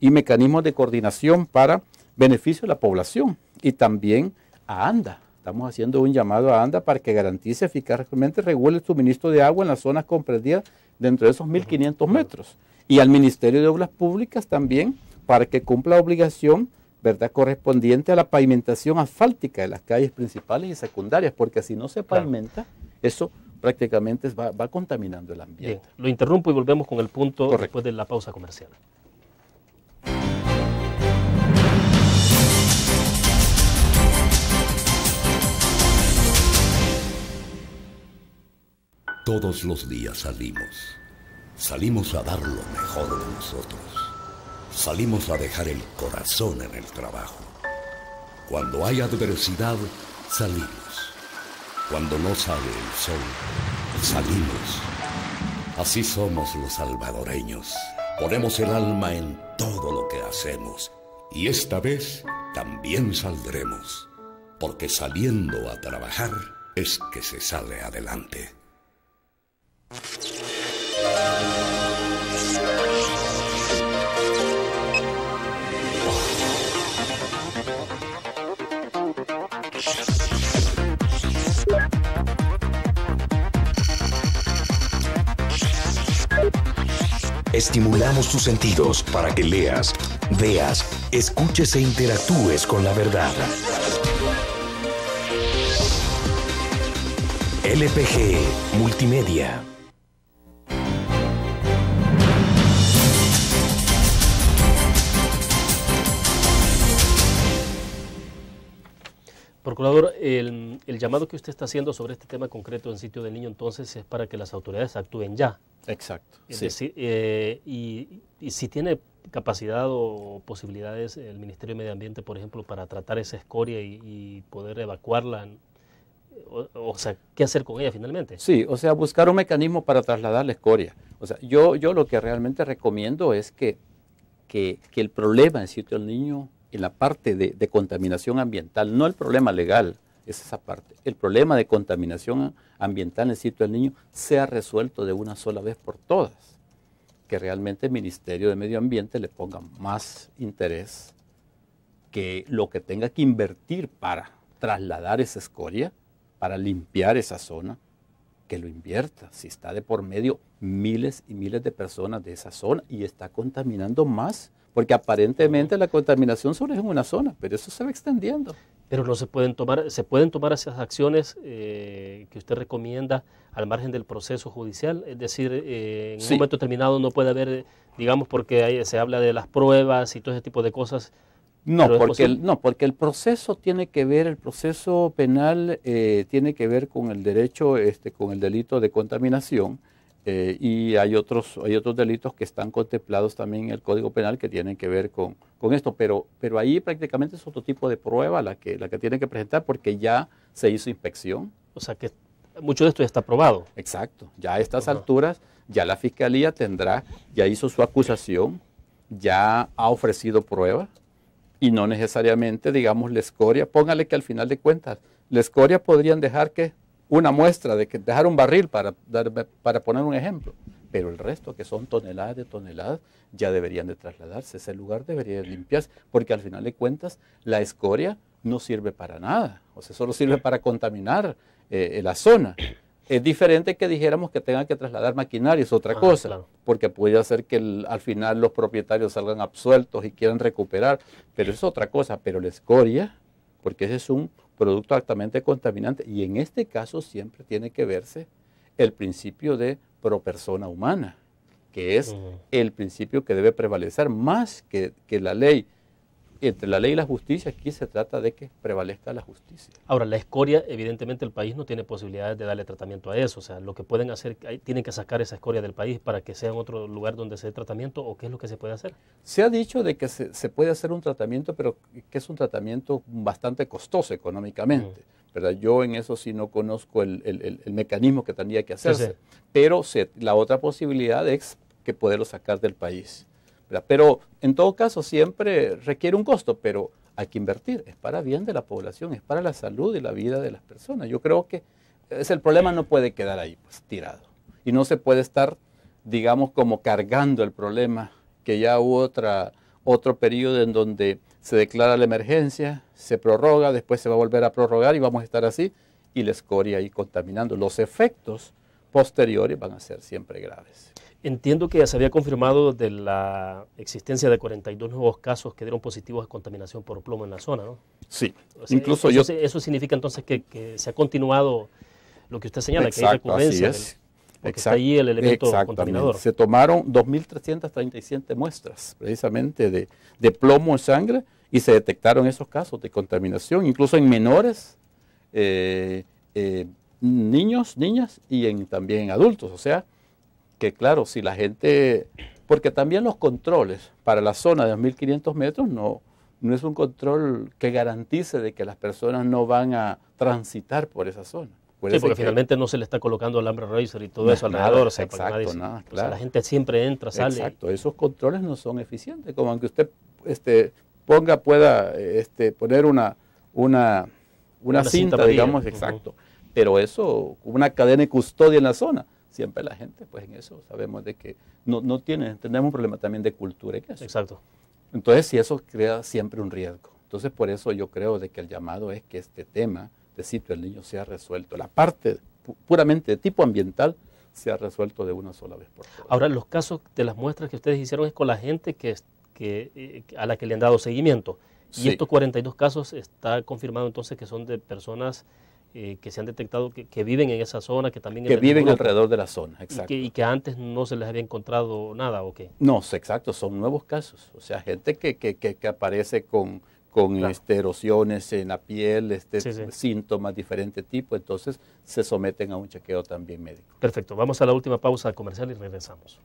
y mecanismos de coordinación para beneficio de la población y también a ANDA. Estamos haciendo un llamado a ANDA para que garantice eficazmente, regule el suministro de agua en las zonas comprendidas dentro de esos 1.500 metros. Y al Ministerio de Obras Públicas también para que cumpla la obligación ¿verdad? correspondiente a la pavimentación asfáltica de las calles principales y secundarias, porque si no se pavimenta, eso prácticamente va, contaminando el ambiente. lo interrumpo y volvemos con el punto después de la pausa comercial. Todos los días salimos. Salimos a dar lo mejor de nosotros. Salimos a dejar el corazón en el trabajo. Cuando hay adversidad, salimos. Cuando no sale el sol, salimos. Así somos los salvadoreños. Ponemos el alma en todo lo que hacemos. Y esta vez también saldremos. Porque saliendo a trabajar es que se sale adelante. Estimulamos tus sentidos para que leas, veas, escuches e interactúes con la verdad. LPG Multimedia. Procurador, el, llamado que usted está haciendo sobre este tema concreto en sitio del niño entonces es para que las autoridades actúen ya. Exacto. Eh, y, si tiene capacidad o posibilidades el Ministerio de Medio Ambiente, por ejemplo, para tratar esa escoria y, poder evacuarla, o, sea, ¿qué hacer con ella finalmente? Sí, o sea, buscar un mecanismo para trasladar la escoria. O sea, yo, yo lo que realmente recomiendo es que, que, que el problema en sitio del niño en la parte de, contaminación ambiental, no el problema legal, es esa parte, el problema de contaminación ambiental en el sitio del niño sea resuelto de una sola vez por todas, que realmente el Ministerio de Medio Ambiente le ponga más interés que lo que tenga que invertir para trasladar esa escoria, para limpiar esa zona, que lo invierta, si está de por medio miles y miles de personas de esa zona y está contaminando más porque aparentemente la contaminación solo es en una zona, pero eso se va extendiendo. Pero no se pueden tomar, se pueden tomar esas acciones eh, que usted recomienda al margen del proceso judicial, es decir, eh, en un momento determinado no puede haber, digamos, porque ahí se habla de las pruebas y todo ese tipo de cosas. No, porque el, no, porque el proceso tiene que ver, el proceso penal eh, tiene que ver con el derecho, este, con el delito de contaminación eh, y hay otros, hay otros delitos que están contemplados también en el Código Penal que tienen que ver con, esto, pero, pero ahí prácticamente es otro tipo de prueba la que, la que tienen que presentar porque ya se hizo inspección. O sea que mucho de esto ya está probado. Exacto, ya a estas alturas ya la Fiscalía tendrá, ya hizo su acusación, ya ha ofrecido prueba y no necesariamente, digamos, la escoria, póngale que al final de cuentas, la escoria podrían dejar que una muestra de que dejar un barril para, para poner un ejemplo, pero el resto que son toneladas de toneladas ya deberían de trasladarse, ese lugar debería de limpiarse, porque al final de cuentas la escoria no sirve para nada, o sea, solo sirve para contaminar eh, la zona. Es diferente que dijéramos que tengan que trasladar maquinaria, es otra ah, cosa, porque puede ser que al final los propietarios salgan absueltos y quieran recuperar, pero es otra cosa, pero la escoria, porque ese es un producto altamente contaminante. Y en este caso siempre tiene que verse el principio de pro persona humana, que es el principio que debe prevalecer más que, que la ley entre la ley y la justicia, aquí se trata de que prevalezca la justicia. Ahora, la escoria, evidentemente el país no tiene posibilidades de darle tratamiento a eso. O sea, lo que pueden hacer, tienen que sacar esa escoria del país para que sea en otro lugar donde se dé tratamiento o qué es lo que se puede hacer. Se ha dicho de que se, puede hacer un tratamiento, pero que es un tratamiento bastante costoso económicamente. Mm. Yo en eso sí no conozco el, mecanismo que tendría que hacerse. Pero la otra posibilidad es que poderlo sacar del país. Pero en todo caso siempre requiere un costo, pero hay que invertir. Es para bien de la población, es para la salud y la vida de las personas. Yo creo que es el problema no puede quedar ahí pues, tirado. Y no se puede estar, digamos, como cargando el problema, que ya hubo otra, otro periodo en donde se declara la emergencia, se prorroga, después se va a volver a prorrogar y vamos a estar así y la escoria ahí contaminando. Los efectos posteriores van a ser siempre graves. Entiendo que ya se había confirmado de la existencia de 42 nuevos casos que dieron positivos a contaminación por plomo en la zona, ¿no? Sí, incluso eso, Eso significa entonces que, se ha continuado lo que usted señala, que hay recurrencia. Porque está ahí el elemento contaminador. Se tomaron 2.337 muestras precisamente de, plomo en sangre y se detectaron esos casos de contaminación, incluso en menores, eh, eh, niños, niñas y en, también en adultos. O sea, que claro, si la gente, porque también los controles para la zona de 2.500 metros no, no es un control que garantice de que las personas no van a transitar por esa zona. sí, porque finalmente no se le está colocando alambre racer y todo eso alrededor. exacto, claro. la gente siempre entra, sale. Exacto, esos controles no son eficientes. Como aunque usted este, ponga, pueda este, poner una, una, una, cinta, digamos, exacto. Pero eso, una cadena de custodia en la zona siempre la gente, pues en eso sabemos de que no, no tiene, tenemos un problema también de cultura en eso. Exacto. Entonces, si eso crea siempre un riesgo. Entonces, por eso yo creo de que el llamado es que este tema de sitio del niño sea resuelto. La parte puramente de tipo ambiental sea resuelto de una sola vez por todas. Ahora, los casos de las muestras que ustedes hicieron es con la gente que, que, eh, a la que le han dado seguimiento. Y estos 42 casos está confirmado entonces que son de personas eh, que se han detectado que, viven en esa zona, que también... Que viven alrededor de la zona, exacto. Y que, antes no se les había encontrado nada, ¿o qué? No, exacto, son nuevos casos. O sea, gente que, que aparece con, con este, erosiones en la piel, este, de síntomas, diferente tipo, entonces se someten a un chequeo también médico. Perfecto, vamos a la última pausa comercial y regresamos.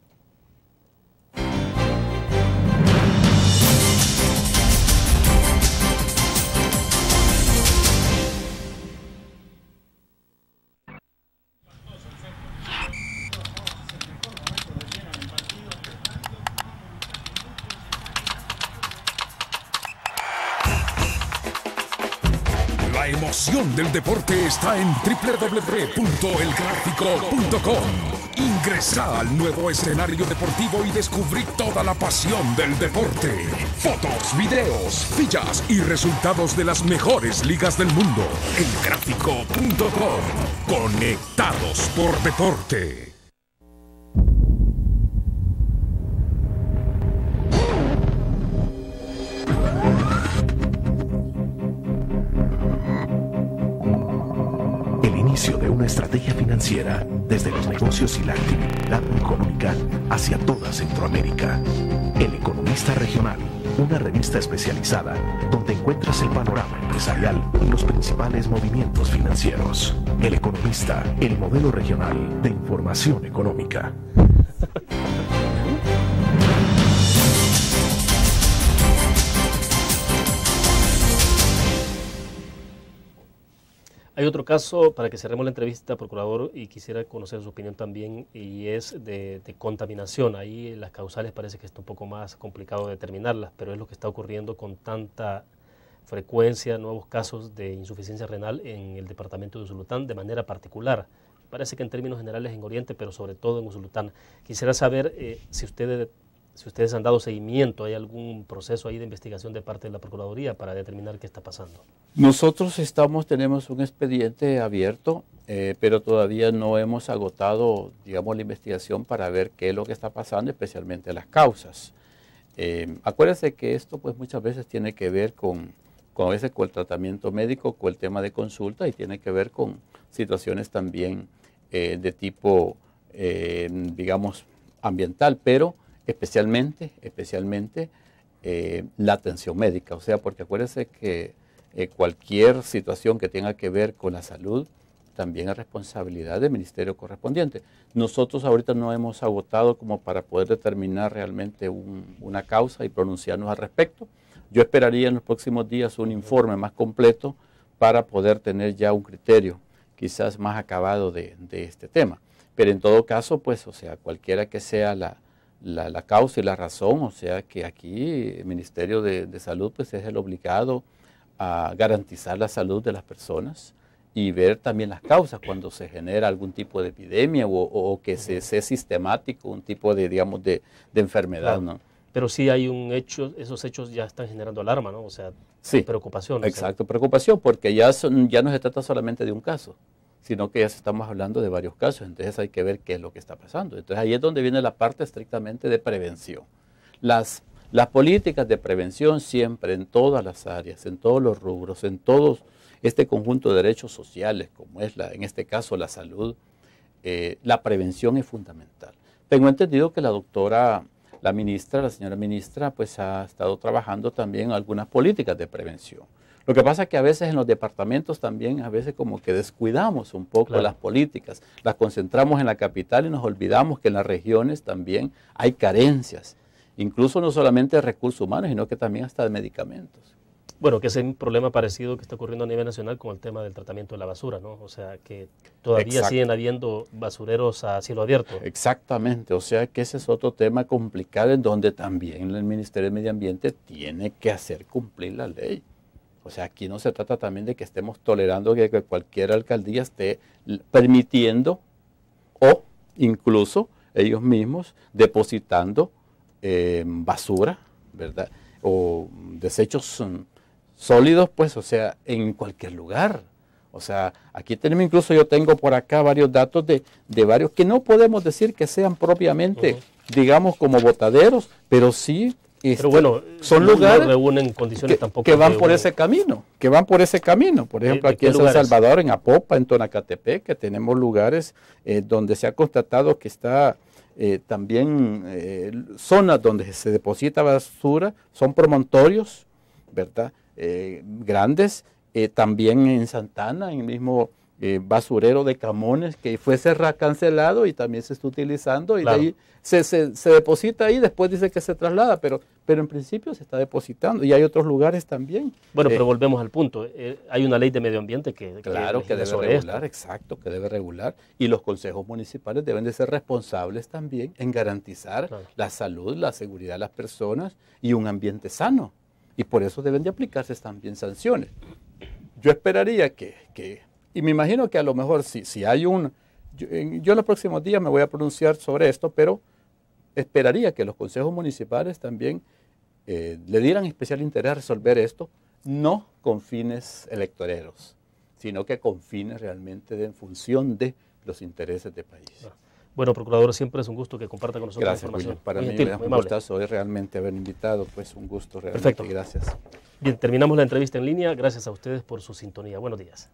deporte está en www.elgráfico.com. Ingresa al nuevo escenario deportivo y descubrí toda la pasión del deporte. Fotos, videos, fichas y resultados de las mejores ligas del mundo. Elgráfico.com. Conectados por deporte. estrategia financiera desde los negocios y la actividad económica hacia toda Centroamérica. El Economista Regional, una revista especializada donde encuentras el panorama empresarial y los principales movimientos financieros. El Economista, el modelo regional de información económica. Hay otro caso, para que cerremos la entrevista, procurador, y quisiera conocer su opinión también, y es de, contaminación. Ahí las causales parece que está un poco más complicado determinarlas, pero es lo que está ocurriendo con tanta frecuencia, nuevos casos de insuficiencia renal en el departamento de Usulután de manera particular parece que en términos generales en Oriente, pero sobre todo en Usulután. Quisiera saber eh, si usted si ustedes han dado seguimiento, ¿hay algún proceso ahí de investigación de parte de la Procuraduría para determinar qué está pasando? Nosotros estamos, tenemos un expediente abierto, eh, pero todavía no hemos agotado, digamos, la investigación para ver qué es lo que está pasando, especialmente las causas. Eh, acuérdense que esto, pues, muchas veces tiene que ver con, con, el tratamiento médico, con el tema de consulta y tiene que ver con situaciones también eh, de tipo, eh, digamos, ambiental, pero especialmente, especialmente eh, la atención médica. O sea, porque acuérdense que eh, cualquier situación que tenga que ver con la salud también es responsabilidad del ministerio correspondiente. Nosotros ahorita no hemos agotado como para poder determinar realmente una causa y pronunciarnos al respecto. Yo esperaría en los próximos días un informe más completo para poder tener ya un criterio quizás más acabado de este tema. Pero en todo caso, pues, o sea, cualquiera que sea la, la, causa y la razón, o sea que aquí el Ministerio de, Salud pues es el obligado a garantizar la salud de las personas y ver también las causas cuando se genera algún tipo de epidemia o, que se sea sistemático un tipo de, digamos, de, enfermedad, Pero sí hay un hecho, esos hechos ya están generando alarma, ¿no? O sea, sí, preocupación. Exacto, preocupación, porque ya, son, ya no se trata solamente de un caso, sino que ya estamos hablando de varios casos, entonces hay que ver qué es lo que está pasando. Entonces ahí es donde viene la parte estrictamente de prevención. Las, las políticas de prevención siempre, en todas las áreas, en todos los rubros, en todo este conjunto de derechos sociales, como es la, en este caso la salud, eh, la prevención es fundamental. Tengo entendido que la doctora, la ministra, la señora ministra, pues ha estado trabajando también algunas políticas de prevención. Lo que pasa es que a veces en los departamentos también, a veces como que descuidamos un poco las políticas, las concentramos en la capital y nos olvidamos que en las regiones también hay carencias, incluso no solamente de recursos humanos, sino que también hasta de medicamentos. Bueno, que es un problema parecido que está ocurriendo a nivel nacional con el tema del tratamiento de la basura, ¿no? O sea, que todavía siguen habiendo basureros a cielo abierto. Exactamente, o sea que ese es otro tema complicado en donde también el Ministerio de Medio Ambiente tiene que hacer cumplir la ley. O sea, aquí no se trata también de que estemos tolerando que, cualquier alcaldía esté permitiendo o incluso ellos mismos depositando em, basura, ¿verdad? O desechos mm, sólidos, pues, o sea, en cualquier lugar. O sea, aquí tenemos incluso, yo tengo por acá varios datos de, varios que no podemos decir que sean propiamente, digamos, como botaderos, pero sí este, Pero bueno, son lugares que, van por ese camino, que van por ese camino. Por ejemplo, aquí en San Salvador, en Apopa, en Tonacatepec, que tenemos lugares eh, donde se ha constatado que está eh, también eh, zonas donde se deposita basura, son promontorios, ¿verdad? grandes. también en Santana, en el mismo eh, basurero de Camones que fue cancelado y también se está utilizando y ahí se, se, deposita ahí, después dice que se traslada, pero, pero en principio se está depositando y hay otros lugares también. Bueno, eh, pero volvemos al punto, eh, hay una ley de medio ambiente que... Claro, que, debe regular, exacto, que debe regular y los consejos municipales deben de ser responsables también en garantizar la salud, la seguridad de las personas y un ambiente sano. Y por eso deben de aplicarse también sanciones. Yo esperaría que, que y me imagino que a lo mejor si, si hay un... Yo, en los próximos días me voy a pronunciar sobre esto, pero esperaría que los consejos municipales también eh, le dieran especial interés a resolver esto, no con fines electoreros, sino que con fines realmente en función de los intereses del país. Bueno, procurador, siempre es un gusto que comparta con nosotros gracias, la información. Para mí me da un hoy eh, realmente haber invitado, pues un gusto realmente. Perfecto. Gracias. Bien, terminamos la entrevista en línea. Gracias a ustedes por su sintonía. Buenos días.